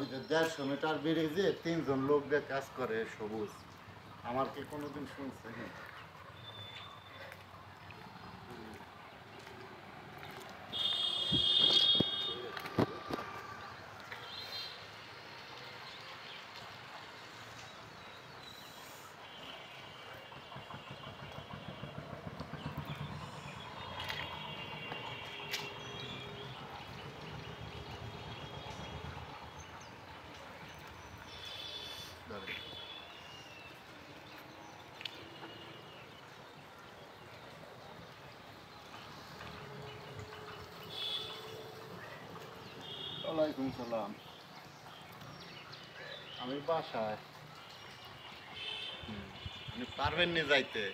ওই যে দেড়শো মিটার বেড়ে ব্রিজে তিনজন লোক দিয়ে কাজ করে সবুজ আমার কি কোনোদিন শুনছে ওয়ালাইকুম সালাম আমি বাসায় আপনি পারবেন নি যাইতে